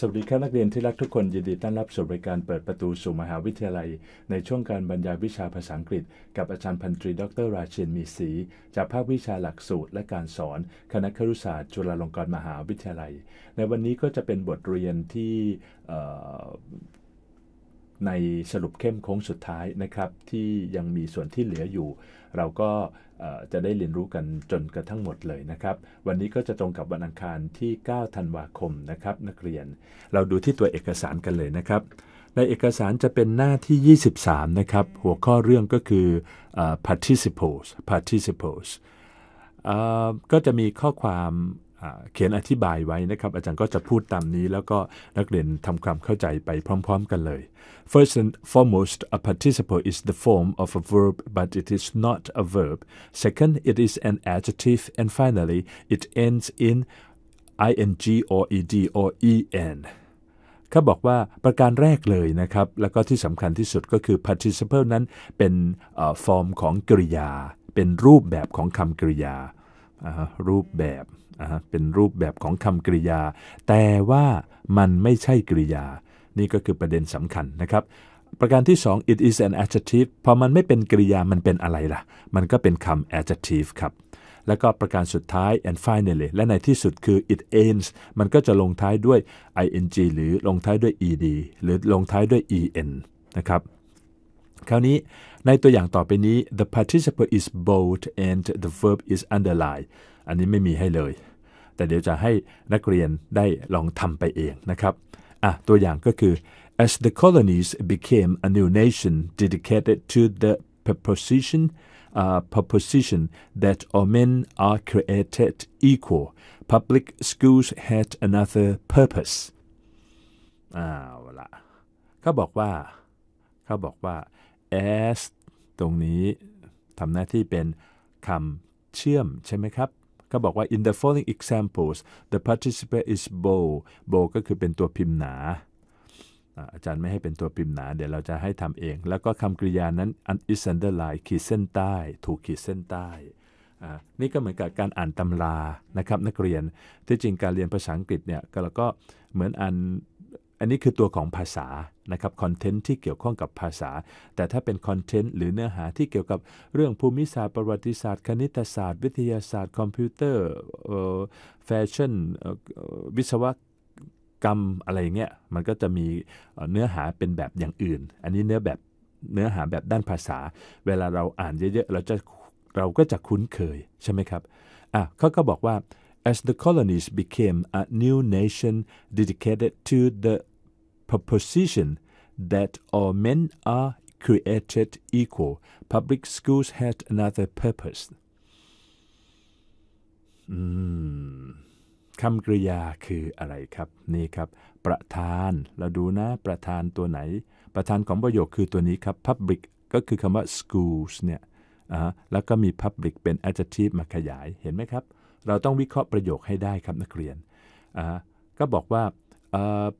สวัสดีครับนักเรียนที่รักทุกคน ยินดีต้อนรับสู่รายการเปิดประตูสู่มหาวิทยาลัย ในช่วงการบรรยายวิชาภาษาอังกฤษ กับอาจารย์พันตรี ดร ราเชนมีศรีจากภาควิชาหลักสูตร และการสอน คณะครุศาสตร์ จุฬาลงกรณ์มหาวิทยาลัย ในวันนี้ก็จะเป็นบทเรียนที่ในสรุปเข้มโค้งสุดท้ายนะครับที่ยังมีส่วนที่เหลืออยู่ เราก็จะได้เรียนรู้กันจนกระทั่งหมดเลยนะครับ วันนี้ก็จะตรงกับวันอังคารที่9ธันวาคมนะครับ นักเรียนเราดูที่ตัวเอกสารกันเลยนะครับ ในเอกสารจะเป็นหน้าที่ 23นะครับหัวข้อเรื่องก็คือ participles participles ก็จะมีข้อความเขียนอธิบายไว้นะครับ อาจารย์ก็จะพูดตามนี้ แล้วก็นักเรียนทำความเข้าใจไปพร้อมๆกันเลย First and foremost a participle is the form of a verb but it is not a verb Second it is an adjective and finally it ends in ing or ed or en เขาบอกว่าประการแรกเลยนะครับ แล้วก็ที่สำคัญที่สุดก็คือ participle นั้นเป็นฟอร์มของกริยา เป็นรูปแบบของคำกริยารูปแบบเป็นรูปแบบของคำกริยา แต่ว่ามันไม่ใช่กริยานี่ก็คือประเด็นสำคัญนะครับ ประการที่ 2 it is an adjective พอมันไม่เป็นกริยามันเป็นอะไรล่ะ มันก็เป็นคำ adjective ครับแล้วก็ประการสุดท้าย and finally และในที่สุดคือ it ends มันก็จะลงท้ายด้วย ing หรือลงท้ายด้วย ed หรือลงท้ายด้วย en นะครับคราวนี้ในตัวอย่างต่อไปนี้ the participle is bold and the verb is underlined อันนี้ไม่มีให้เลย แต่เดี๋ยวจะให้นักเรียนได้ลองทำไปเองนะครับอ่ะตัวอย่างก็คือ as the colonies became a new nation dedicated to the proposition uh, proposition that all men are created equal public schools had another purpose อ้าวละเขาบอกว่าเขาบอกว่า as ตรงนี้ทำหน้าที่เป็นคำเชื่อม ใช่ไหมครับ ก็บอกว่า in the following examples the p a r t i c i p l e is b o l b o l ก็คือเป็นตัวพิมพ์หนาอาจารย์ไม่ให้เป็นตัวพิมพ์หนาเดี๋ยวเราจะให้ทำเอง แล้วก็คำกริยานั้น is underline ขีดเส้นใต้ถูกขีดเส้นใต้นี่ก็เหมือนกับการอ่านตำรานะครับนักเรียนที่จริงการเรียนภาษาอังกฤษเนี่ยก็เราก็เหมือนอ่านอันนี้คือตัวของภาษานะครับคอนเทนต์ที่เกี่ยวข้องกับภาษาแต่ถ้าเป็นคอนเทนต์หรือเนื้อหาที่เกี่ยวกับเรื่องภูมิศาสตร์ประวัติศาสตร์ คณิตศาสตร์ วิทยาศาสตร์คอมพิวเตอร์แฟชั่นวิศวกรรมอะไรเงี้ยมันก็จะมีเนื้อหาเป็นแบบอย่างอื่นอันนี้เนื้อแบบเนื้อหาแบบด้านภาษา เวลาเราอ่านเยอะๆเราจะเราก็จะคุ้นเคยใช่ไหมครับอ่ะเขาก็บอกว่า as the colonies became a new nation dedicated to the proposition that all men are created equal, public schools had another purpose. คำกริยาคืออะไรครับ นี่ครับ ประธาน เราดูนะ ประธานตัวไหน ประธานของประโยคคือตัวนี้ครับ public ก็คือคำว่า schools เนี่ยแล้วก็มี public เป็น adjective มาขยาย เห็นไหมครับ เราต้องวิเคราะห์ประโยคให้ได้ครับนักเรียนก็บอกว่า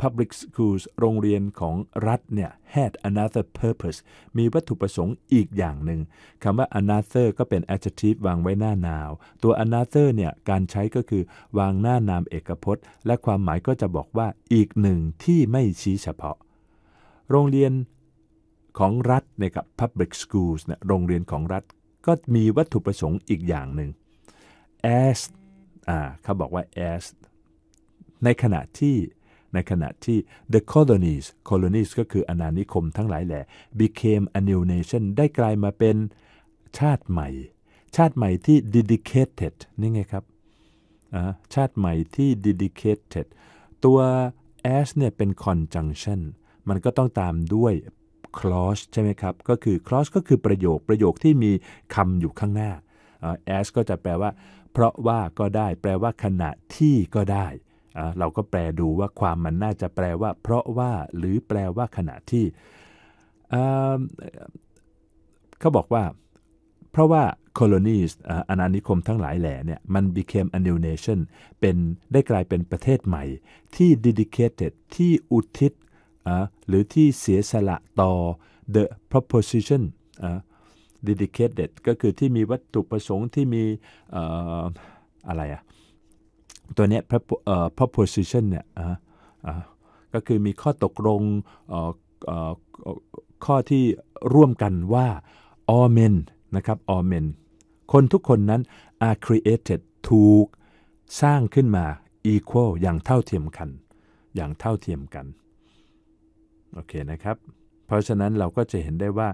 public schools โรงเรียนของรัฐเนี่ย had another purpose มีวัตถุประสงค์อีกอย่างหนึ่งคำว่า another ก็เป็น adjective วางไว้หน้านาว ตัว another เนี่ย การใช้ก็คือวางหน้านามเอกพจน์ และความหมายก็จะบอกว่าอีกหนึ่งที่ไม่ชี้เฉพาะ โรงเรียนของรัฐในกคับ public schools เนี่ย โรงเรียนของรัฐก็มีวัตถุประสงค์อีกอย่างหนึ่ง as อ่าเขาบอกว่า as ในขณะที่ในขณะที่ the colonies colonies ก็คืออาณานิคมทั้งหลายแหล่ became a new nation ได้กลายมาเป็นชาติใหม่ ชาติใหม่ที่ dedicated นี่ไงครับ ชาติใหม่ที่ dedicated ตัว as เนี่ยเป็น conjunction มันก็ต้องตามด้วย clause ใช่ไหมครับ ก็คือ clause ก็คือประโยค ประโยคที่มีคำอยู่ข้างหน้า as ก็จะแปลว่า เพราะว่าก็ได้ แปลว่าขณะที่ก็ได้เราก็แปลดูว่าความมันน่าจะแปลว่าเพราะว่าหรือแปลว่าขณะที่เขาบอกว่าเพราะว่า colonies อาณานิคมทั้งหลายแหล่เนี่ยมัน became a new nation เป็นได้กลายเป็นประเทศใหม่ที่ dedicated ที่อุทิศหรือที่เสียสละต่อ the proposition dedicated ก็คือที่มีวัตถุประสงค์ที่มีอะไรอะตัวเนี้ย proposition เนี่ยก็คือมีข้อตกลงข้อที่ร่วมกันว่า all men นะครับ all men คนทุกคนนั้น are created ถูกสร้างขึ้นมา equal อย่างเท่าเทียมกัน อย่างเท่าเทียมกัน โอเคนะครับ เพราะฉะนั้นเราก็จะเห็นได้ว่า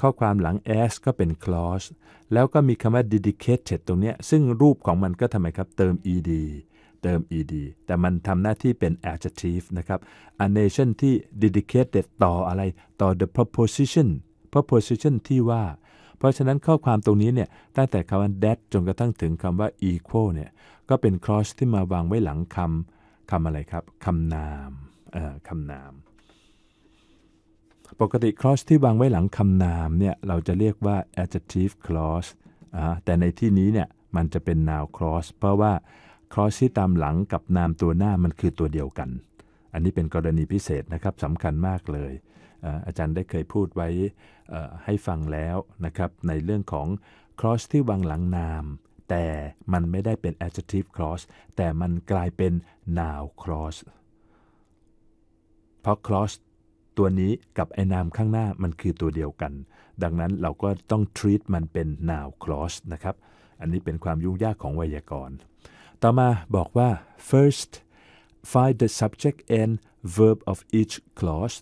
ข้อความหลัง as ก็เป็น clause แล้วก็มีคำว่า dedicated ตรงนี้ ซึ่งรูปของมันก็ทำไมครับ เติม ed เติม ed แต่มันทำหน้าที่เป็น adjective นะครับ a nation ที่ dedicated ต่ออะไร ต่อ the proposition proposition ที่ว่า เพราะฉะนั้นข้อความตรงนี้เนี่ย ตั้งแต่คำว่า that จนกระทั่งถึงคำว่า equal เนี่ย ก็เป็น clause ที่มาวางไว้หลังคำคำอะไรครับ คำนามคำนามปกติ clause ที่วางไว้หลังคำนามเนี่ยเราจะเรียกว่า adjective clause แต่ในที่นี้เนี่ยมันจะเป็น noun clause เพราะว่า clause ที่ตามหลังกับนามตัวหน้ามันคือตัวเดียวกัน อันนี้เป็นกรณีพิเศษนะครับสำคัญมากเลยอาจารย์ได้เคยพูดไว้ให้ฟังแล้วนะครับในเรื่องของ clause ที่วางหลังนาม แต่มันไม่ได้เป็น adjective clause แต่มันกลายเป็น noun clause เพราะ clause ตัวนี้กับไอ้นามข้างหน้ามันคือตัวเดียวกัน ดังนั้นเราก็ต้อง treat มันเป็น noun clause นะครับ อันนี้เป็นความยุ่งยากของไวยากรณ์ ต่อมาบอกว่า first find the subject and verb of each clause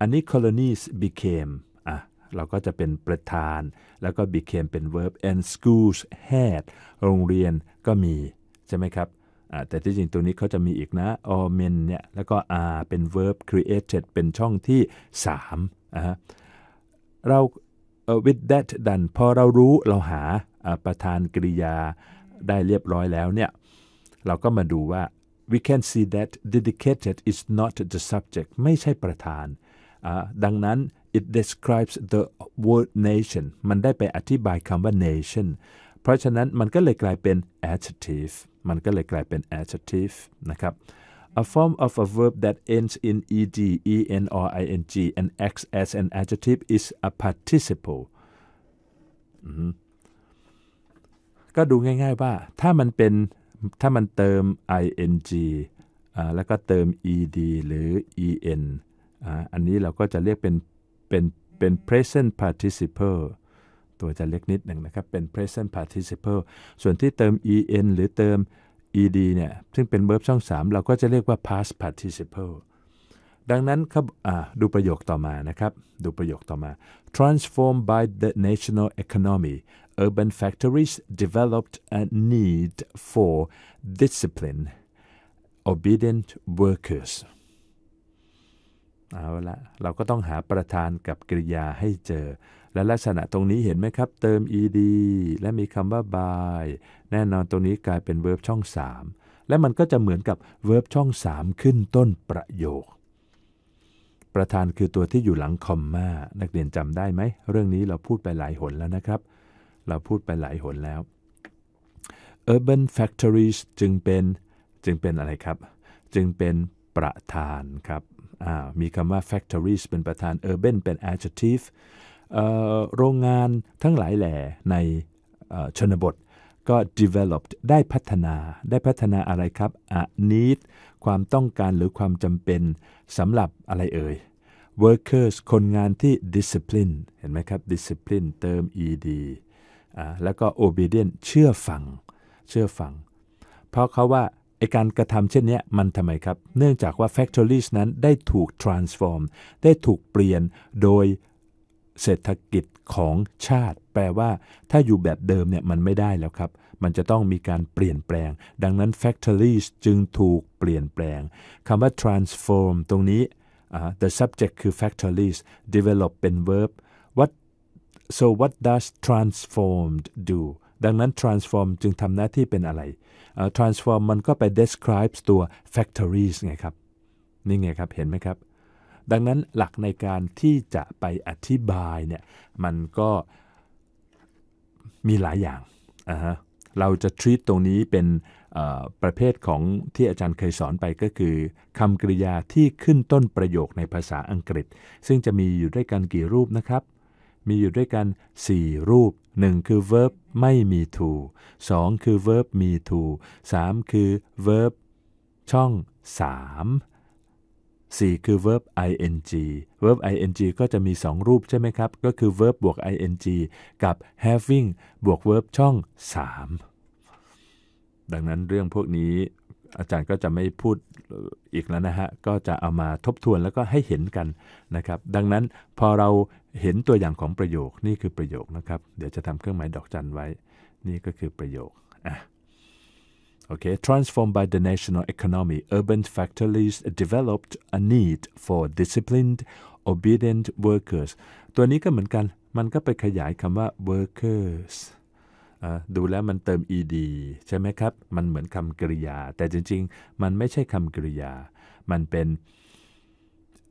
อันนี้ colonies became อ่ะเราก็จะเป็นประธาน แล้วก็ became เป็น verb and schools had โรงเรียนก็มี ใช่ไหมครับแต่ที่จริงตัวนี้เขาจะมีอีกนะ o m e n เนี่ย แล้วก็ r เป็น verb created เป็นช่องที่3เรา with that done พอเรารู้เราหาประธานกริยาได้เรียบร้อยแล้วเนี่ย เราก็มาดูว่า we can see that dedicated is not the subject ไม่ใช่ประธาน ดังนั้น it describes the word nation มันได้ไปอธิบายคำว่า nation เพราะฉะนั้นมันก็เลยกลายเป็น adjective มันก็เลยกลายเป็น adjective นะครับ a form of a verb that ends in ed en or ing and acts as an adjective is a participle ก็ดูง่ายๆว่าถ้ามันเป็นถ้ามันเติม ing แล้วก็เติม ed หรือ en อันนี้เราก็จะเรียกเป็นเป็นเป็น present participle ตัวจะเล็กนิดหนึ่งนะครับ เป็น present participle ส่วนที่เติม en หรือเติม ed เนี่ยซึ่งเป็น verb ช่อง 3 เราก็จะเรียกว่า past participle ดังนั้นครับดูประโยคต่อมานะครับ ดูประโยคต่อมา transformed by the national economy urban factories developed a need for discipline obedient workers เอาละเราก็ต้องหาประธานกับกริยาให้เจอและลักษณะตรงนี้เห็นไหมครับเติม ed และมีคำว่า by แน่นอนตรงนี้กลายเป็น verb ช่อง3 และมันก็จะเหมือนกับ verb ช่อง 3 ขึ้นต้นประโยค ประธานคือตัวที่อยู่หลังคอมมานักเรียนจำได้ไหมเรื่องนี้เราพูดไปหลายหนแล้วนะครับ เราพูดไปหลายหนแล้ว urban factories จึงเป็นจึงเป็นอะไรครับจึงเป็นประธานครับมีคำว่า factories เป็นประธาน urban เป็น adjective โรงงานทั้งหลายแหล่ในชนบทก็ developed ได้พัฒนา ได้พัฒนาอะไรครับะ need ความต้องการหรือความจำเป็นสำหรับอะไรเอ่ย workers คนงานที่ discipline เห็นไหมครับ discipline เติม ed แล้วก็ obedient เชื่อฟัง เชื่อฟัง เพราะเขาว่าไอการกระทำเช่นนี้มันทำไมครับ เนื่องจากว่า factories นั้นได้ถูก transform ได้ถูกเปลี่ยนโดยเศรษฐกิจของชาติแปลว่าถ้าอยู่แบบเดิมเนี่ยมันไม่ได้แล้วครับ มันจะต้องมีการเปลี่ยนแปลง ดังนั้น factories จึงถูกเปลี่ยนแปลงคำว่า transform ตรงนี้ uh, the subject คือ factories develop เป็น verb what so what does transformed do ดังนั้น transform จึงทำหน้าที่เป็นอะไร uh, transform มันก็ไป describe ตัว factories ไงครับ นี่ไงครับเห็นไหมครับดังนั้นหลักในการที่จะไปอธิบายเนี่ยมันก็มีหลายอย่างอาเราจะ treat ตรงนี้เป็นประเภทของที่อาจารย์เคยสอนไปก็คือคำกริยาที่ขึ้นต้นประโยคในภาษาอังกฤษ ซึ่งจะมีอยู่ด้วยกันกี่รูปนะครับ มีอยู่ด้วยกัน 4 รูป 1 คือ verb ไม่มี to 2คือ verb มี to 3คือ verb ช่อง 3 4คือ verb ing verb ing ก็จะมี 2 รูปใช่ไหมครับ ก็คือ verb บวก ing กับ having บวก verb ช่อง 3 ดังนั้นเรื่องพวกนี้อาจารย์ก็จะไม่พูดอีกแล้วนะฮะ ก็จะเอามาทบทวนแล้วก็ให้เห็นกันนะครับ ดังนั้นพอเราเห็นตัวอย่างของประโยคนี่คือประโยคนะครับ เดี๋ยวจะทำเครื่องหมายดอกจันไว้ นี่ก็คือประโยคอ่ะ okay, transformed by the national economy, urban factories developed a need for disciplined, obedient workers. ตัวนี้ก็เหมือนกัน มันก็ไปขยายคำว่า workers ดูแล้วมันเติม ed ใช่ไหมครับ มันเหมือนคำกริยา แต่จริงๆ มันไม่ใช่คำกริยา มันเป็น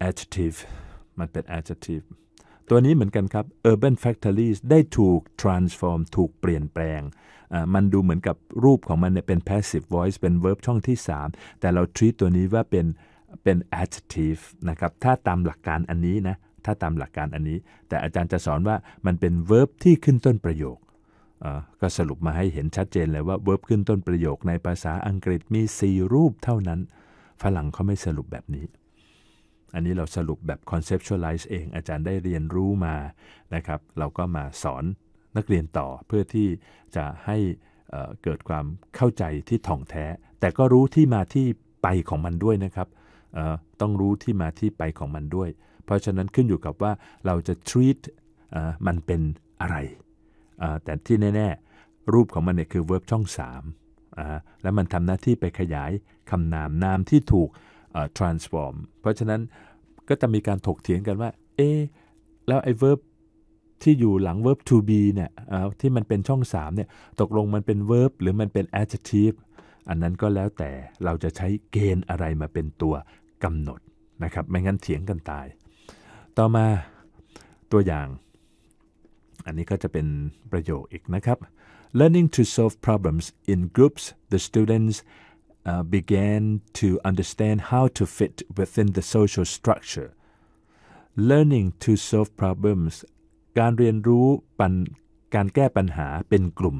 adjective มันเป็น adjective ตัวนี้เหมือนกันครับ urban factories ได้ถูก transform ถูกเปลี่ยนแปลงมันดูเหมือนกับรูปของมันเนี่ยเป็น passive voice เป็น verb ช่องที่ 3 แต่เรา treat ตัวนี้ว่าเป็นเป็น adjective นะครับ ถ้าตามหลักการอันนี้นะ ถ้าตามหลักการอันนี้ แต่อาจารย์จะสอนว่ามันเป็น verb ที่ขึ้นต้นประโยค ก็สรุปมาให้เห็นชัดเจนเลยว่า verb ขึ้นต้นประโยคในภาษาอังกฤษมี 4 รูปเท่านั้น ฝรั่งเขาไม่สรุปแบบนี้ อันนี้เราสรุปแบบ conceptualize เอง อาจารย์ได้เรียนรู้มา นะครับ เราก็มาสอนนักเรียนต่อเพื่อที่จะให้เกิดความเข้าใจที่ถ่องแท้ แต่ก็รู้ที่มาที่ไปของมันด้วยนะครับต้องรู้ที่มาที่ไปของมันด้วย เพราะฉะนั้นขึ้นอยู่กับว่าเราจะ treat มันเป็นอะไรแต่ที่แน่ๆรูปของมันเนี่ยคือ verb ช่อง3 แล้วมันทำหน้าที่ไปขยายคำนามนามที่ถูก transform เพราะฉะนั้นก็จะมีการถกเถียงกันว่าเอ๊แล้วไอ้ verb ที่อยู่หลัง verb to be เนี่ยที่มันเป็นช่อง3เนี่ย ตกลงมันเป็น verb หรือมันเป็น adjective อันนั้นก็แล้วแต่ เราจะใช้เกณฑ์อะไรมาเป็นตัวกำหนดนะครับ ไม่งั้นเถียงกันตาย ต่อมาตัวอย่าง อันนี้ก็จะเป็นประโยคอีกนะครับ learning to solve problems in groups the students uh, began to understand how to fit within the social structure learning to solve problems การเรียนรู้การแก้ปัญหาเป็นกลุ่ม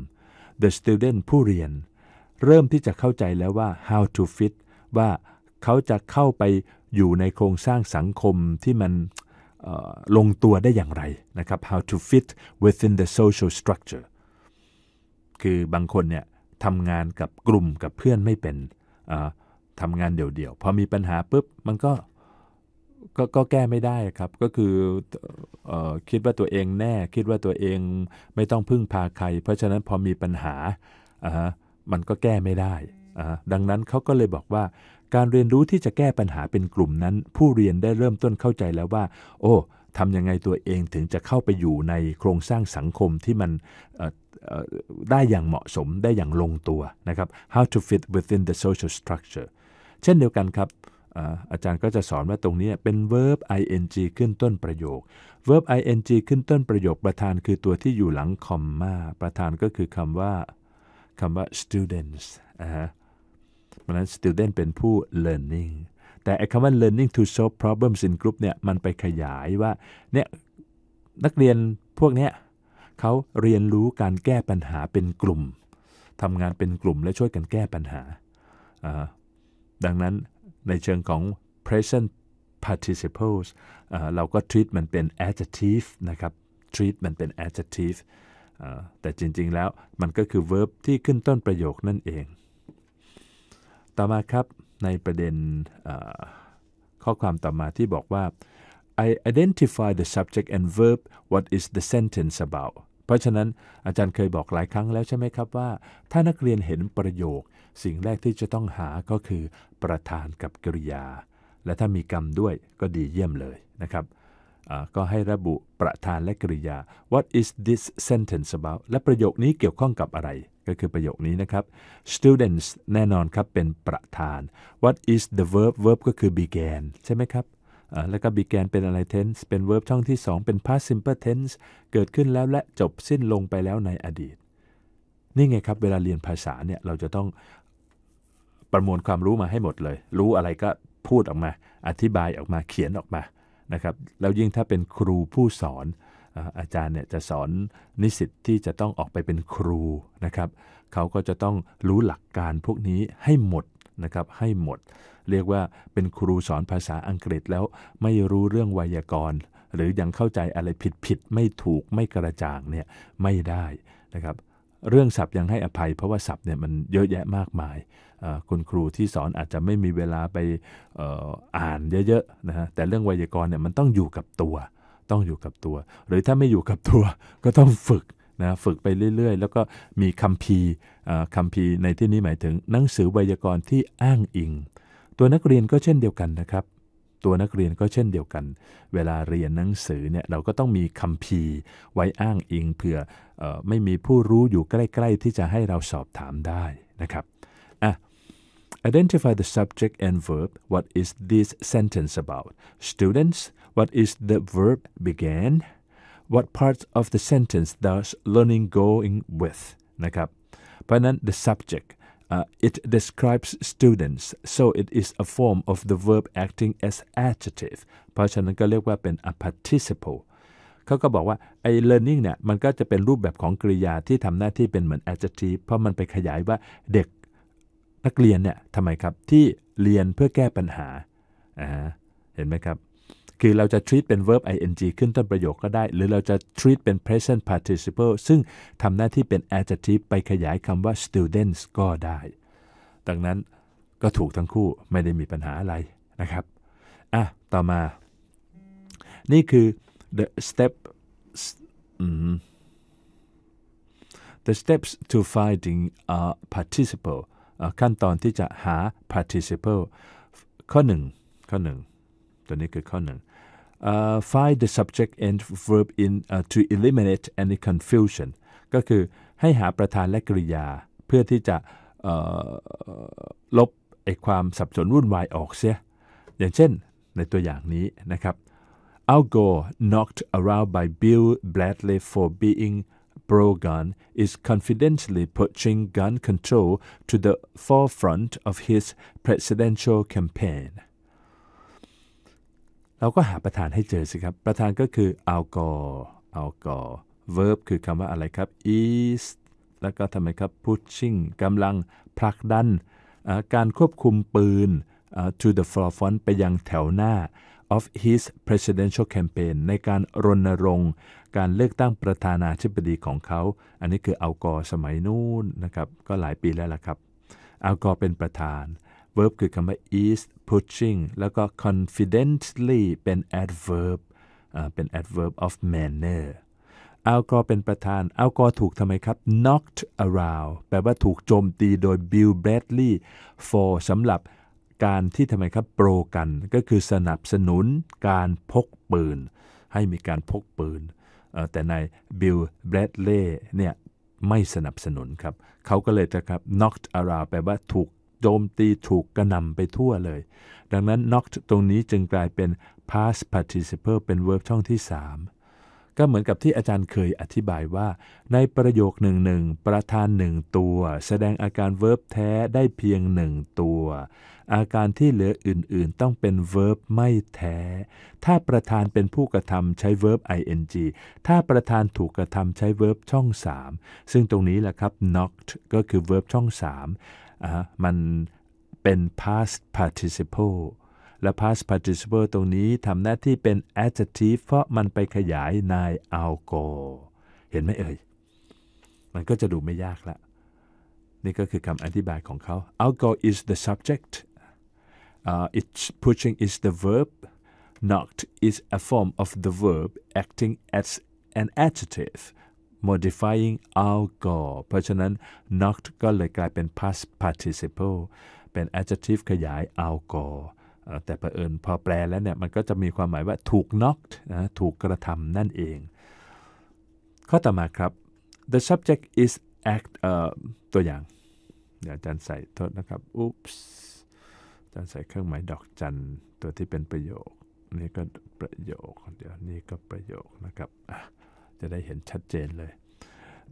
the student ผู้เรียน เริ่มที่จะเข้าใจแล้วว่า how to fit ว่าเขาจะเข้าไปอยู่ในโครงสร้างสังคมที่มันลงตัวได้อย่างไรนะครับ how to fit within the social structure คือบางคนเนี่ยทำงานกับกลุ่มกับเพื่อนไม่เป็น ทำงานเดี่ยวๆ พอมีปัญหาปุ๊บมันก็ก็ก็แก้ไม่ได้ครับ ก็คือออคิดว่าตัวเองแน่ คิดว่าตัวเองไม่ต้องพึ่งพาใคร เพราะฉะนั้นพอมีปัญหาอ่ามันก็แก้ไม่ได้อ่าดังนั้นเขาก็เลยบอกว่า การเรียนรู้ที่จะแก้ปัญหาเป็นกลุ่มนั้นผู้เรียนได้เริ่มต้นเข้าใจแล้วว่า โอ้ทำยังไงตัวเองถึงจะเข้าไปอยู่ในโครงสร้างสังคมที่มันได้อย่างเหมาะสมได้อย่างลงตัวนะครับ how to fit within the social structure เช่นเดียวกันครับอาจารย์ก็จะสอนว่าตรงนี้เป็น verb ing ขึ้นต้นประโยค verb ing ขึ้นต้นประโยคประธานคือตัวที่อยู่หลังคอมมาประธานก็คือคำว่าคำว่า students นะฮะเพราะนั้น student เป็นผู้ learning แต่ไอ้คำว่า learning to solve problems in group เนี่ย มันไปขยายว่าเนี่ยนักเรียนพวกเนี้ยเขาเรียนรู้การแก้ปัญหาเป็นกลุ่ม ทำงานเป็นกลุ่มและช่วยกันแก้ปัญหา ดังนั้นในเชิงของ present participles เราก็ treat มันเป็น adjective นะครับ treat มันเป็น adjective แต่จริงๆ แล้วมันก็คือ verb ที่ขึ้นต้นประโยคนั่นเอง ต่อมาครับ ในประเด็นข้อความต่อมาที่บอกว่า I identify the subject and verb what is the sentence about เพราะฉะนั้นอาจารย์เคยบอกหลายครั้งแล้วใช่ไหมครับว่า ถ้านักเรียนเห็นประโยคสิ่งแรกที่จะต้องหาก็คือประธานกับกริยา และถ้ามีกรรมด้วยก็ดีเยี่ยมเลยนะครับก็ให้ระบุประธานและกริยา What is this sentence about และประโยคนี้เกี่ยวข้องกับอะไรก็คือประโยคนี้นะครับ students แน่นอนครับเป็นประธาน What is the verb verb ก็คือ began ใช่ไหมครับแล้วก็ began เป็นอะไร tense เป็น verb ช่องที่2 เป็น past simple tense เกิดขึ้นแล้วและจบสิ้นลงไปแล้วในอดีตนี่ไงครับเวลาเรียนภาษาเนี่ยเราจะต้องประมวลความรู้มาให้หมดเลย รู้อะไรก็พูดออกมา อธิบายออกมา เขียนออกมา นะครับ แล้วยิ่งถ้าเป็นครูผู้สอน อาจารย์เนี่ยจะสอนนิสิตที่จะต้องออกไปเป็นครูนะครับ เขาก็จะต้องรู้หลักการพวกนี้ให้หมดนะครับ ให้หมด เรียกว่าเป็นครูสอนภาษาอังกฤษแล้วไม่รู้เรื่องไวยากรณ์ หรือยังเข้าใจอะไรผิดผิดไม่ถูกไม่กระจ่างเนี่ยไม่ได้นะครับเรื่องศัพท์ยังให้อภัยเพราะว่าศัพท์เนี่ยมันเยอะแยะมากมาย คุณครูที่สอนอาจจะไม่มีเวลาไปอ่านเยอะๆนะฮะแต่เรื่องไวยากรณ์เนี่ยมันต้องอยู่กับตัว ต้องอยู่กับตัว หรือถ้าไม่อยู่กับตัวก็ต้องฝึกนะฝึกไปเรื่อยๆแล้วก็มีคัมภีร์คัมภีร์ในที่นี้หมายถึง หนังสือไวยากรณ์ที่อ้างอิง ตัวนักเรียนก็เช่นเดียวกันนะครับตัวนักเรียนก็เช่นเดียวกัน เวลาเรียนหนังสือเนี่ยเราก็ต้องมีคำพีไว้อ้างอิงเผื่อออไม่มีผู้รู้อยู่ใกล้ๆ ที่จะให้เราสอบถามได้นะครับอ่ะ Identify the subject and verb. What is this sentence about? Students, what is the verb began? What part of the sentence does learning going with? นะครับเพราะนั้น the subject Uh, it describes students so it is a form of the verb acting as adjective เพราะฉะนั้นก็เรียกว่าเป็น a participle เขาก็บอกว่า ไอ้ learning เนี่ย มันก็จะเป็นรูปแบบของกริยาที่ทำหน้าที่เป็นเหมือน adjective เพราะมันไปขยายว่าเด็กนักเรียนเนี่ยทำไมครับ ที่เรียนเพื่อแก้ปัญหาเห็นไหมครับคือเราจะ treat เป็น verb ing ขึ้นต้นประโยคก็ได้ หรือเราจะ treat เป็น present participle ซึ่งทำหน้าที่เป็น adjective ไปขยายคำว่า students ก็ได้ ดังนั้นก็ถูกทั้งคู่ไม่ได้มีปัญหาอะไรนะครับอ่ะต่อมา นี่คือ the step the steps to finding a participle ขั้นตอนที่จะหา participle ข้อหนึ่งข้อหนึ่ง the naked Uh, find the subject and verb in uh, to eliminate any confusion ก็คือให้หาประธานและกริยาเพื่อที่จะลบไอความสับสนวุ่นวายออกเสีย อย่างเช่นในตัวอย่างนี้นะครับ uh, Algo knocked around by Bill Bradley for being pro-gun is confidently pushing gun control to the forefront of his presidential campaign เราก็หาประธานให้เจอสิครับ ประธานก็คือเอ l กอเอากอ verb คือคำว่าอะไรครับ is แล้วก็ทำไมครับ pushing กำลังผลักดันการควบคุมปืน to the forefront ไปยังแถวหน้า of his presidential campaign ในการรณรงค์การเลือกตั้งประธานาธิบดีของเขา อันนี้คืออัลกอสมัยนู้นนะครับก็หลายปีแล้วล่ะครับอัลกอเป็นประธาน verb คือคำว่า is pushing แล้วก็ confidently เป็น adverb เป็น adverb of manner อัลกอเป็นประธาน อัลกอถูกทำไมครับ knocked around แปลว่าถูกโจมตีโดย Bill Bradley for สำหรับการที่ทำไมครับโปรกัน ก็คือสนับสนุนการพกปืน ให้มีการพกปืน แต่ใน Bill Bradley เนี่ยไม่สนับสนุนครับ เขาก็เลยนะครับ knocked around แปลว่าถูกโจมตีถูกกระนำไปทั่วเลย ดังนั้น knocked ตรงนี้จึงกลายเป็น past participle เป็น verb ช่องที่ 3 ก็เหมือนกับที่อาจารย์เคยอธิบายว่า ในประโยคหนึ่งหนึ่งประธานหนึ่งตัว แสดงอาการ verb แท้ได้เพียงหนึ่งตัว อาการที่เหลืออื่นๆ ต้องเป็น verb ไม่แท้ ถ้าประธานเป็นผู้กระทำใช้ verb ing ถ้าประธานถูกกระทำใช้ verb ช่อง 3 ซึ่งตรงนี้แหละครับ knocked ก็คือ verb ช่อง3มันเป็น past participle และ past participle ตรงนี้ทำหน้าที่เป็น adjective เพราะมันไปขยายนายเอาโกเห็นไหมเอ่ย มันก็จะดูไม่ยากละ นี่ก็คือคำอธิบายของเขา algo is the subject uh, it's pushing is the verb knocked is a form of the verb acting as an adjective modifying our goal เพราะฉะนั้น knocked ก็เลยกลายเป็น past participle เป็น adjective ขยาย our goal แต่เผอิญพอแปลแล้วเนี่ยมันก็จะมีความหมายว่าถูก knocked นะถูกกระทำนั่นเอง ข้อต่อมาครับ the subject is act ตัวอย่าง เดี๋ยวอาจารย์ใส่โทษนะครับอุ๊ปอาจารย์ใส่เครื่องหมายดอกจัน ตัวที่เป็นประโยคนี่ก็ประโยคเดี๋ยวนี่ก็ประโยคนะครับจะได้เห็นชัดเจนเลย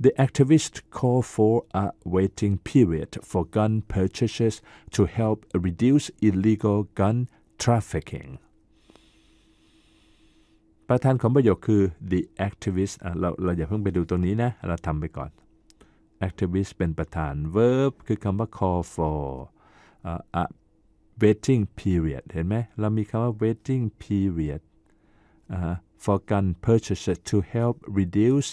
The activists call for a waiting period for gun purchases to help reduce illegal gun trafficking ประธานของประโยคคือ the activist เราเราอย่าเพิ่งไปดูตรงนี้นะ เราทำไปก่อน activist เป็นประธาน verb คือคำว่า call for a waiting period เห็นไหม เรามีคำว่า waiting period for gun purchases to help reduce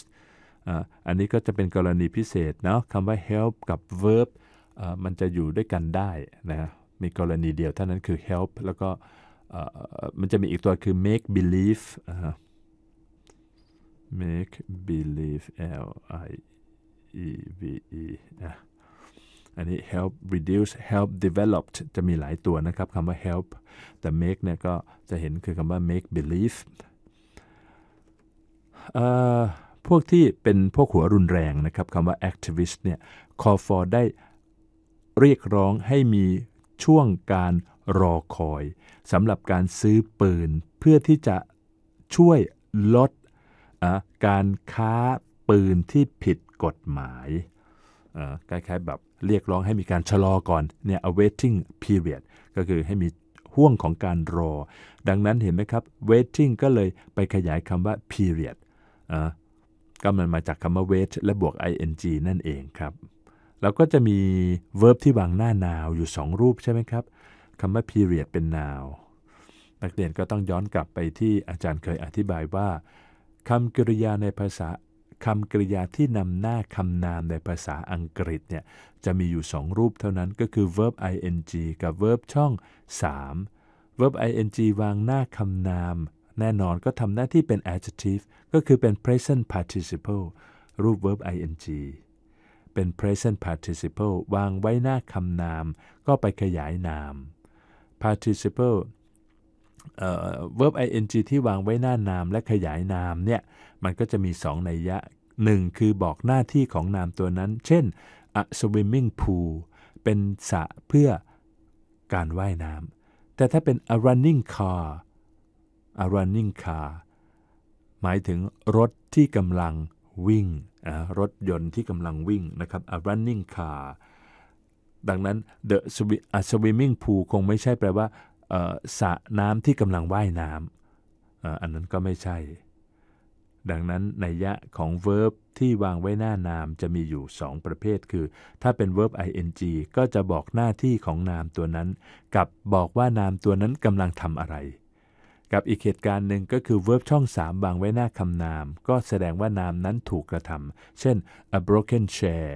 อันนี้ก็จะเป็นกรณีพิเศษเนาะคำว่า help กับ verb มันจะอยู่ด้วยกันได้นะมีกรณีเดียวเท่านั้นคือ help แล้วก็มันจะมีอีกตัวคือ make believe make believe L I E V E นะอันนี้ help reduce help developed จะมีหลายตัวนะครับคำว่า help แต่ make เนี่ยก็จะเห็นคือคำว่า make believe พวกที่เป็นพวกหัวรุนแรงนะครับคำว่า activist เนี่ยคอฟอได้เรียกร้องให้มีช่วงการรอคอยสำหรับการซื้อปืนเพื่อที่จะช่วยลดการค้าปืนที่ผิดกฎหมายคล้ายๆแบบเรียกร้องให้มีการชะลอก่อนเนี่ย a waiting period ก็คือให้มีห่วงของการรอ ดังนั้นเห็นไหมครับ waiting ก็เลยไปขยายคำว่า period ก็มันมาจากคำว่า wait และบวก ing นั่นเองครับ แล้วก็จะมี verb ที่วางหน้า noun อยู่ 2 รูปใช่ไหมครับ คำว่า period เป็น noun นักเรียนก็ต้องย้อนกลับไปที่อาจารย์เคยอธิบายว่าคำกริยาในภาษาคำกริยาที่นำหน้าคำนามในภาษาอังกฤษเนี่ยจะมีอยู่ 2 รูปเท่านั้นก็คือ verb ing กับ verb ช่อง3 verb ing วางหน้าคำนามแน่นอนก็ทำหน้าที่เป็น adjective ก็คือเป็น present participle รูป verb ing เป็น present participle วางไว้หน้าคำนาม ก็ไปขยายนาม participle verb ing ที่วางไว้หน้านามและขยายนามเนี่ยมันก็จะมีสองนัยยะหนึ่งคือบอกหน้าที่ของนามตัวนั้น เช่น a swimming pool เป็นสระเพื่อการว่ายน้ำแต่ถ้าเป็น a running car a running car หมายถึงรถที่กำลังวิ่งรถยนต์ที่กำลังวิ่งนะครับ a running car ดังนั้น the swimming pool คงไม่ใช่แปลว่าสระน้ำที่กำลังว่ายน้ำอันนั้นก็ไม่ใช่ ดังนั้นในยะของ verb ที่วางไว้หน้านามจะมีอยู่ 2 ประเภทคือ ถ้าเป็น verb ing ก็จะบอกหน้าที่ของนามตัวนั้น กับบอกว่านามตัวนั้นกำลังทำอะไรกับอีกเหตุการณ์หนึ่งก็คือ verb ช่อง 3 บางไว้หน้าคำนาม ก็แสดงว่านามนั้นถูกกระทำ เช่น a broken chair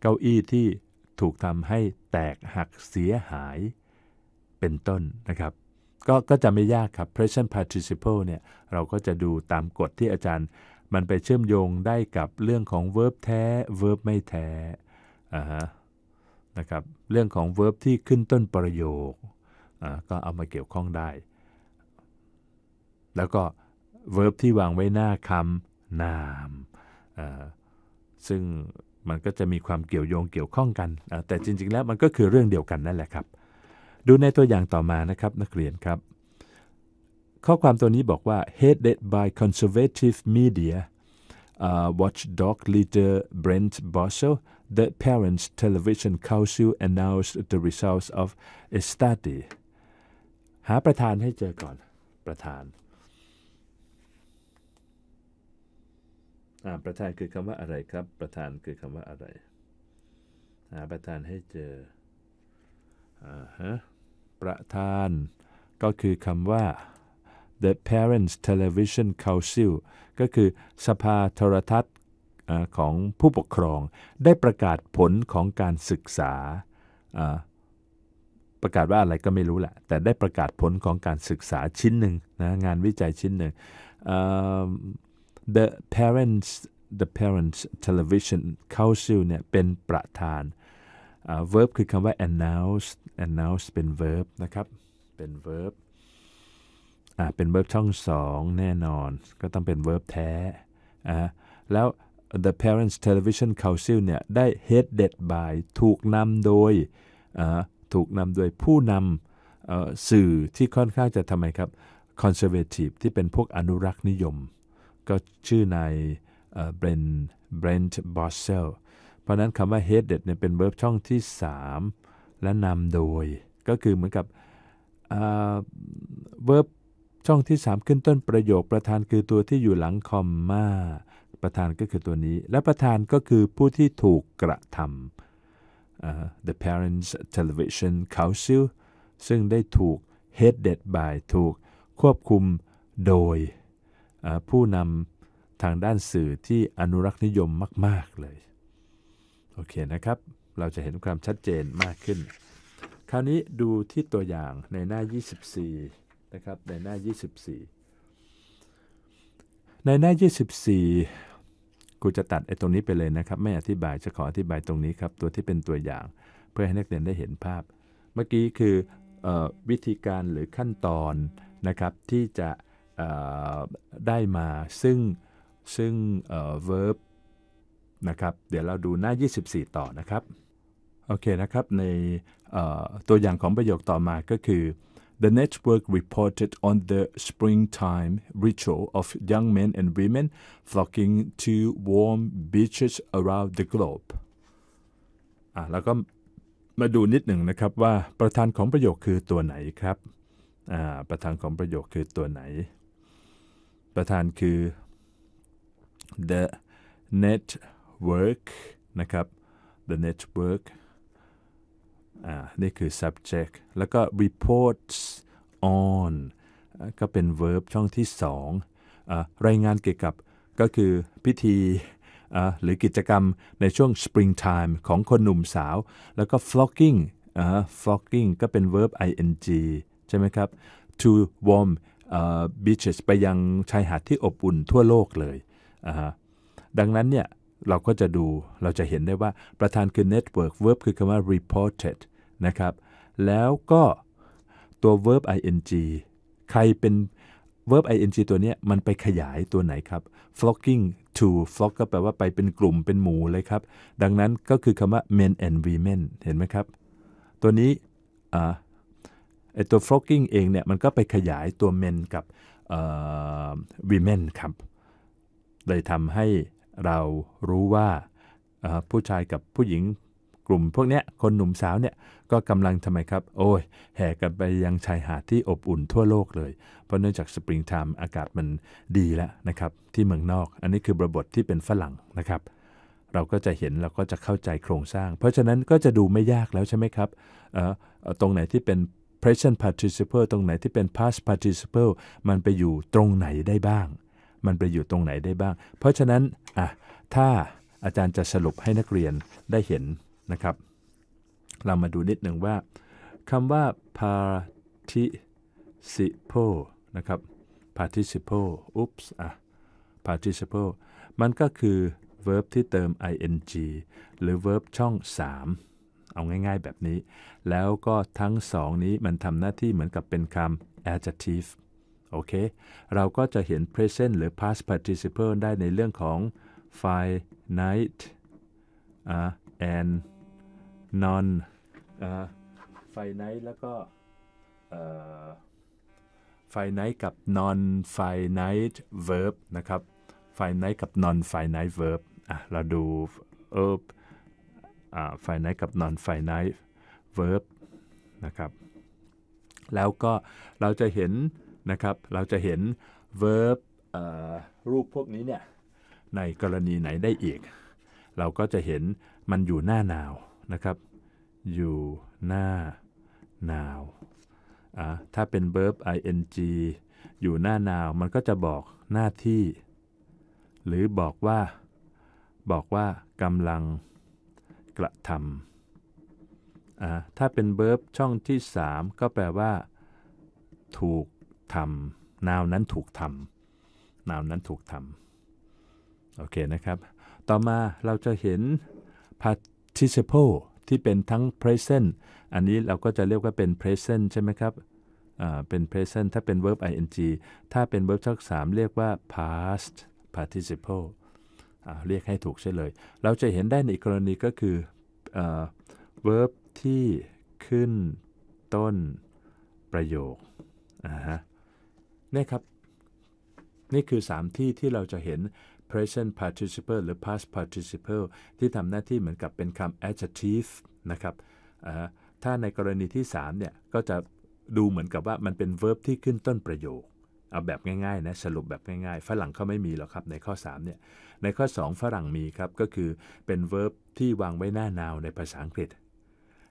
เก้าอี้ที่ถูกทำให้แตกหักเสียหาย เป็นต้นนะครับก็ก็จะไม่ยากครับ present participle เนี่ยเราก็จะดูตามกฎที่อาจารย์ มันไปเชื่อมโยงได้กับเรื่องของ verb แท้ verb ไม่แท้ อ่าฮะนะครับเรื่องของ verb ที่ขึ้นต้นประโยค อ่าก็เอามาเกี่ยวข้องได้แล้วก็เวิร์บที่วางไว้หน้าคำนาม ซึ่งมันก็จะมีความเกี่ยวโยงเกี่ยวข้องกัน แต่จริงๆแล้วมันก็คือเรื่องเดียวกันนั่นแหละครับ ดูในตัวอย่างต่อมานะครับ นักเรียนครับ ข้อความตัวนี้บอกว่า headed by conservative media uh, watchdog leader Brent Bosel the Parents Television Council announced the results of a study หาประธานให้เจอก่อนประธานประธานคือคำว่าอะไรครับประธานคือคำว่าอะไรหาประธานให้เจออ่าฮะประธานก็คือคำว่า the Parents Television Council ก็คือสภาโทรทัศน์ของผู้ปกครอง ได้ประกาศผลของการศึกษาประกาศว่าอะไรก็ไม่รู้แหละแต่ได้ประกาศผลของการศึกษาชิ้นหนึ่งนะงานวิจัยชิ้นหนึ่ง The Parents The Parents Television Council เนี่ยเป็นประธาน verb คือคำว่า announce announce เป็น verb นะครับ เป็น verb อ่าเป็น verb ช่องสองแน่นอน ก็ต้องเป็น verb แท้อ่าแล้ว The Parents Television Council เนี่ยได้ headed by ถูกนำโดย ถูกนำโดยผู้นำสื่อที่ค่อนข้างจะทำไมครับ conservative ที่เป็นพวกอนุรักษ์นิยมก็ชื่อนายเบรนเบรนท์บอสเซลเพราะนั้นคำว่า headed เนี่ยเป็นเวิร์บช่องที่ 3 และนำโดย ก็คือเหมือนกับเวิร์บช่องที่ 3 ขึ้นต้นประโยคประธานคือตัวที่อยู่หลังคอมมาประธานก็คือตัวนี้ และประธานก็คือผู้ที่ถูกกระทำ uh, the parents television council ซึ่งได้ถูก headed by ถูกควบคุมโดยผู้นำทางด้านสื่อที่อนุรักษ์นิยมมากๆ เลย โอเคนะครับ เราจะเห็นความชัดเจนมากขึ้น คราวนี้ดูที่ตัวอย่างในหน้า 24นะครับ ในหน้า 24 ในหน้า 24 กูจะตัดไอ้ตรงนี้ไปเลยนะครับ ไม่อธิบาย จะขออธิบายตรงนี้ครับ ตัวที่เป็นตัวอย่าง เพื่อให้นักเรียนได้เห็นภาพ เมื่อกี้คืออวิธีการหรือขั้นตอนนะครับที่จะได้มาซึ่งซึ่ง verb นะครับ เดี๋ยวเราดูหน้า 24 ต่อนะครับ โอเคนะครับในตัวอย่างของประโยคต่อมาก็คือ The network reported on the springtime ritual of young men and women flocking to warm beaches around the globe อ่แล้วก็มาดูนิดหนึ่งนะครับว่าประธานของประโยคคือตัวไหนครับ ประธานของประโยคคือตัวไหนประธานคือ the network นะครับ the network อ่า นี่คือ subject แล้วก็ reports on ก็เป็น verb ช่องที่สองอรายงานเกี่ยวกับก็คือพิธีหรือกิจกรรมในช่วง springtime ของคนหนุ่มสาว แล้วก็ flocking flocking ก็เป็น verb ing ใช่ไหมครับ to warm บีชไปยังชายหาดที่อบอุ่นทั่วโลกเลย ดังนั้นเนี่ย เราก็จะดูเราจะเห็นได้ว่าประธานคือ network verb คือคำว่า reported นะครับ แล้วก็ตัว verb ing ใครเป็น verb ing ตัวนี้มันไปขยายตัวไหนครับ flocking to flock ก็แปลว่าไปเป็นกลุ่มเป็นหมู่เลยครับ ดังนั้นก็คือคำว่า men and women เห็นไหมครับ ตัวนี้ไอตัว flogging เองเนี่ยมันก็ไปขยายตัว men กับ women ครับเลยทำให้เรารู้ว่าผู้ชายกับผู้หญิงกลุ่มพวกนี้คนหนุ่มสาวเนี่ยก็กำลังทำไมครับ โอ้ย แห่กันไปยังชายหาดที่อบอุ่นทั่วโลกเลยเพราะเนื่องจากสปริงไทม์อากาศมันดีแล้วนะครับที่เมืองนอก อันนี้คือบริบทที่เป็นฝรั่งนะครับ เราก็จะเห็นเราก็จะเข้าใจโครงสร้าง เพราะฉะนั้นก็จะดูไม่ยากแล้วใช่ไหมครับตรงไหนที่เป็น present participle ตรงไหนที่เป็น past participle มันไปอยู่ตรงไหนได้บ้าง มันไปอยู่ตรงไหนได้บ้าง เพราะฉะนั้นอ่ะถ้าอาจารย์จะสรุปให้นักเรียนได้เห็นนะครับเรามาดูนิดหนึ่งว่าคำว่า participle นะครับ participle oops อ่ะ participle มันก็คือ verb ที่เติม ing หรือ verb ช่อง 3เอาง่ายๆแบบนี้ แล้วก็ทั้งสองนี้มันทำหน้าที่เหมือนกับเป็นคำ adjective โอเค เราก็จะเห็น present หรือ past participle ได้ในเรื่องของ finite uh, and non uh, finite แล้วก็ uh, finite กับ non finite verb นะครับ finite กับ non finite verb เราดู verb ไฟไนท์กับนอนไฟไนท์เวิร์บนะครับ แล้วก็เราจะเห็นนะครับ เราจะเห็น verb รูปพวกนี้เนี่ยในกรณีไหนได้อีก เราก็จะเห็นมันอยู่หน้าหนาวนะครับ อยู่หน้าหนาว ถ้าเป็น verb ing อยู่หน้าหนาวมันก็จะบอกหน้าที่ หรือบอกว่าบอกว่ากำลังกระทำถ้าเป็น verb ช่องที่ 3 ก็แปลว่าถูกทำนาวนั้นถูกทำนาวนั้นถูกทำโอเคนะครับ ต่อมาเราจะเห็น participle ที่เป็นทั้ง present อันนี้เราก็จะเรียกว่าเป็น present ใช่ไหมครับเป็น present ถ้าเป็น verb ing ถ้าเป็น verb ช่อง 3 เรียกว่า past participle เรียกให้ถูกใช่เลย เราจะเห็นได้ในกรณีก็คืออ verb ที่ขึ้นต้นประโยค นี่ครับ นี่คือ 3 ที่ที่เราจะเห็น present participle หรือ past participle ที่ทำหน้าที่เหมือนกับเป็นคำ adjective นะครับถ้าในกรณีที่3เนี่ยก็จะดูเหมือนกับว่ามันเป็น verb ที่ขึ้นต้นประโยค เอาแบบง่ายๆนะสรุปแบบง่ายๆ ฝรั่งเขาไม่มีหรอกครับในข้อ3เนี่ยในข้อ 2 ฝรั่งมีครับก็คือเป็น verb ที่วางไว้หน้านาวในภาษาอังกฤษ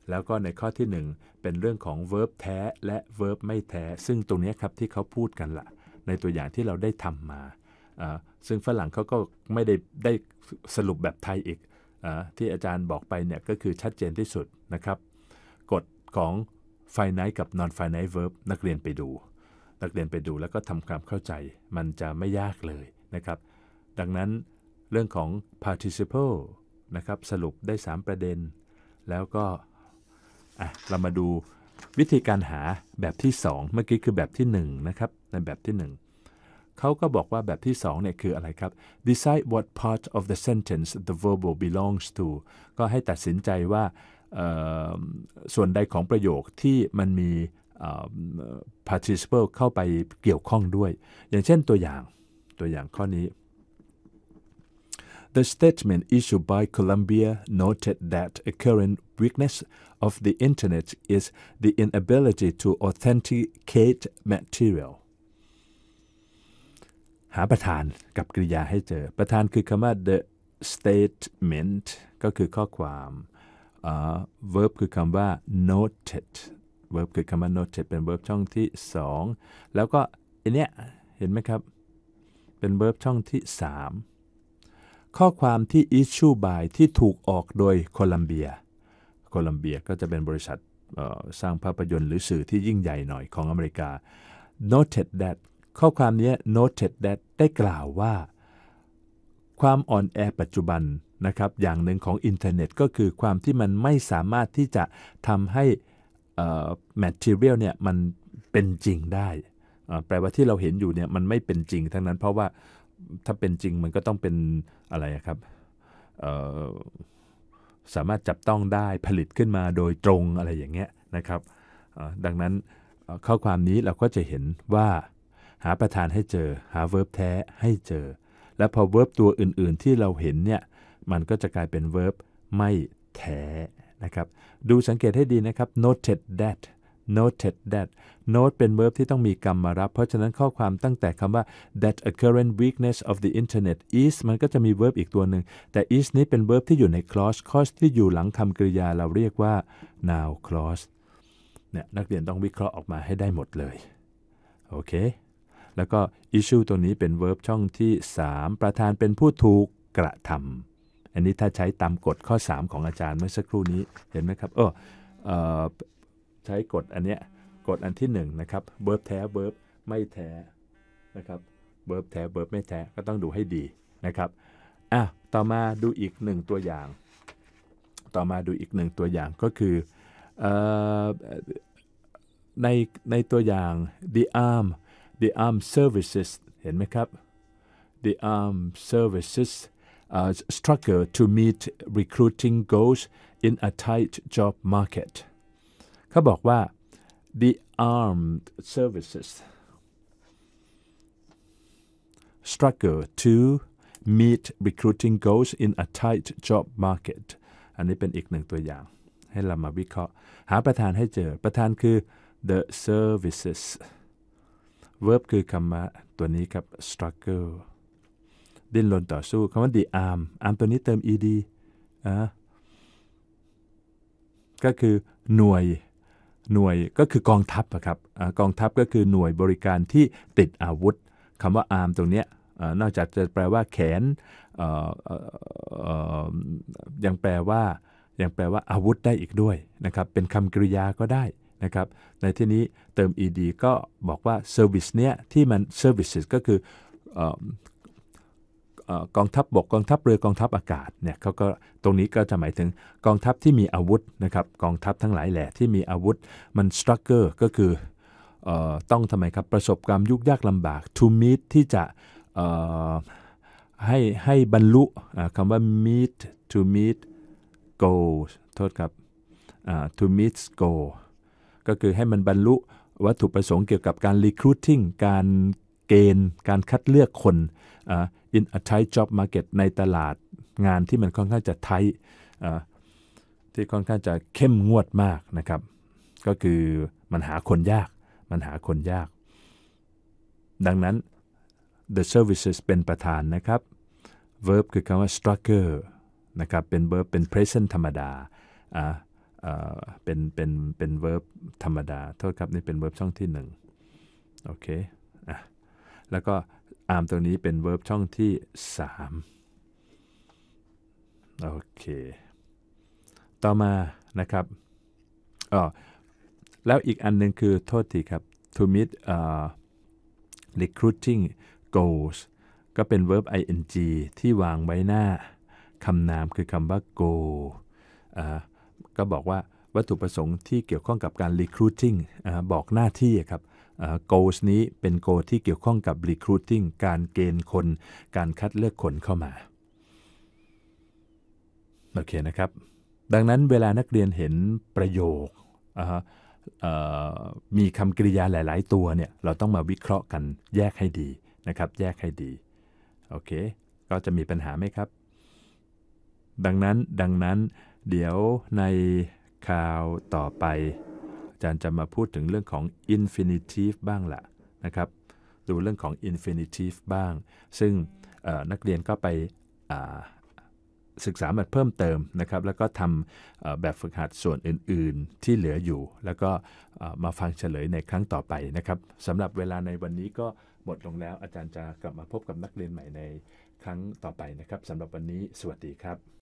แล้วก็ในข้อที่1เป็นเรื่องของ verb แท้และ verb ไม่แท้ ซึ่งตรงนี้ครับที่เขาพูดกันละในตัวอย่างที่เราได้ทำมา ซึ่งฝรั่งเขาก็ไม่ได้ได้สรุปแบบไทยอีกอที่อาจารย์บอกไปเนี่ยก็คือชัดเจนที่สุดนะครับกฎของไฟไนท์กับนอนไฟไนท์เวิร์บนักเรียนไปดู นักเรียนไปดูแล้วก็ทำความเข้าใจ มันจะไม่ยากเลยนะครับ ดังนั้นเรื่องของ participle นะครับสรุปได้ 3 ประเด็น แล้วก็เรามาดูวิธีการหาแบบที่2เมื่อกี้คือแบบที่1นะครับในแบบที่1เขาก็บอกว่าแบบที่2เนี่ยคืออะไรครับ decide what part of the sentence the verbal belongs to ก็ให้ตัดสินใจว่าส่วนใดของประโยคที่มันมี participle เข้าไปเกี่ยวข้องด้วย อย่างเช่นตัวอย่างตัวอย่างข้อนี้ The statement issued by c o l o m b i a noted that a current weakness of the Internet is the inability to authenticate material หาประธานกับกริยาให้เจอ ประธานคือคำว่า the statement ก็คือข้อความ uh, verb คือคำว่า noted verb คือคำว่า noted เป็น verb ช่องที่ 2แล้วก็อันเนี้ยเห็นไหมครับ เป็น verb ช่องที่3ข้อความที่ issue by ที่ถูกออกโดยโคลัมเบียโคลัมเบียก็จะเป็นบริษัทสร้างภาพยนตร์หรือสื่อที่ยิ่งใหญ่หน่อยของอเมริกา noted that ข้อความนี้ noted that ได้กล่าวว่าความอ่อนแอปัจจุบันนะครับอย่างหนึ่งของอินเทอร์เน็ตก็คือความที่มันไม่สามารถที่จะทำให้ material เนี่ยมันเป็นจริงได้แปลว่าที่เราเห็นอยู่เนี่ยมันไม่เป็นจริงทั้งนั้นเพราะว่าถ้าเป็นจริงมันก็ต้องเป็นอะไรครับ สามารถจับต้องได้ผลิตขึ้นมาโดยตรงอะไรอย่างเงี้ยนะครับดังนั้นข้อความนี้เราก็จะเห็นว่าหาประธานให้เจอหาเวิร์บแท้ให้เจอ และพอเวิร์บตัวอื่นๆที่เราเห็นเนี่ย มันก็จะกลายเป็นเวิร์บไม่แท้นะครับดูสังเกตให้ดีนะครับ noted that noted that note เป็น verb ที่ต้องมีกรรมมารับ เพราะฉะนั้นข้อความตั้งแต่คำว่า that a current weakness of the internet is มันก็จะมี verb อีกตัวหนึ่ง แต่ is นี้เป็น verb ที่อยู่ใน clause clause ที่อยู่หลังคำกริยาเราเรียกว่า now clause เนี่ยนักเรียนต้องวิเคราะห์ออกมาให้ได้หมดเลย โอเค แล้วก็ issue ตัวนี้เป็น verb ช่องที่ 3 ประธานเป็นผู้ถูกกระทำอันนี้ถ้าใช้ตามกฎข้อ 3 ของอาจารย์เมื่อสักครู่นี้ เห็นไหมครับเออใช้กฎอันเนี้ยกฎอันที่1นนะครับเบิร์บแท้เบิร์บไม่แท้นะครับเบิร์บแท้เบิร์บไม่แท้ก็ต้องดูให้ดีนะครับอ่ะต่อมาดูอีกหนึ่งตัวอย่างต่อมาดูอีกหนึ่งตัวอย่างก็คือในในตัวอย่าง the arm the arm services เห็นไหมครับ the arm services uh, struggle to meet recruiting goals in a tight job market เขาบอกว่า the armed services struggle to meet recruiting goals in a tight job market อันนี้เป็นอีกหนึ่งตัวอย่าง ให้เรามาวิเคราะห์หาประธานให้เจอ ประธานคือ the services verb คือคำว่าตัวนี้ครับ struggle ดิ้นรนต่อสู้คำว่า the arm arm ตัวนี้เติม ed อ่ะก็คือหน่วยหน่วยก็คือกองทัพครับกองทัพก็คือหน่วยบริการที่ติดอาวุธคำว่าอาร์มตรงนี้นอกจากจะแปลว่าแขนยังแปลว่ายังแปลว่าอาวุธได้อีกด้วยนะครับเป็นคำกริยาก็ได้นะครับในที่นี้เติม ed ก็บอกว่า service เนี้ยที่มัน services ก็คือกองทัพบบก กองทัพเรือ กองทัพอากาศ เนี่ยเขาก็ ตรงนี้ก็จะหมายถึงกองทัพที่มีอาวุธนะครับ กองทัพทั้งหลายแหล่ที่มีอาวุธ มันสตรัคเกอร์ ก็คืออต้องทำไมครับ ประสบการณ์ยุ่ยากลำบาก to meet ที่จะให้ให้บรรลุคำว่า meet to meet goal โทษครับ to meet goal ก็คือให้มันบรรลุวัตถุประสงค์เกี่ยวกับการ recruiting การเกณฑ์ การคัดเลือกคน in a tight job market ในตลาดงานที่มันค่อนข้างจะไทที่ค่อนข้างจะเข้มงวดมากนะครับก็คือมันหาคนยากมันหาคนยาก ดังนั้น the services เป็นประธานนะครับ verb คือคำว่า struggle นะครับเป็น verb เป็น present ธรรมดาอ่าเป็นเป็นเป็น verb ธรรมดาโทษครับนี่เป็น verb ช่องที่หนึ่งโอเคอ่ะแล้วก็อร์มตัวนี้เป็น verb ช่องที่3โอเคต่อมานะครับอ๋อแล้วอีกอันนึงคือโทษทีครับ to meet uh, recruiting goals ก็เป็น verb ing ที่วางไว้หน้าคำนามคือคำว่า go ก็บอกว่าวัตถุประสงค์ที่เกี่ยวข้องกับการ recruiting อบอกหน้าที่ครับ goals นี้เป็น g โกที่เกี่ยวข้องกับ recruiting การเกณฑ์คน การคัดเลือกคนเข้ามา โอเคนะครับ ดังนั้นเวลานักเรียนเห็นประโยคมีคำกริยาหลายๆตัวเนี่ยเราต้องมาวิเคราะห์กันแยกให้ดีนะครับแยกให้ดี โอเค ก็จะมีปัญหาไหมครับ ดังนั้นดังนั้นเดี๋ยวในข่าวต่อไปจารย์จะมาพูดถึงเรื่องของ infinitive บ้างละนะครับ ดูเรื่องของ infinitive บ้าง ซึ่งนักเรียนก็ไปศึกษามบบเพิ่มเติมนะครับ แล้วก็ทำแบบฝึกหัดส่วนอื่นๆที่เหลืออยู่ แล้วก็มาฟังเฉลยในครั้งต่อไปนะครับสำหรับเวลาในวันนี้ก็หมดลงแล้ว อาจารย์จะกลับมาพบกับนักเรียนใหม่ในครั้งต่อไปนะครับสำหรับวันนี้สวัสดีครับ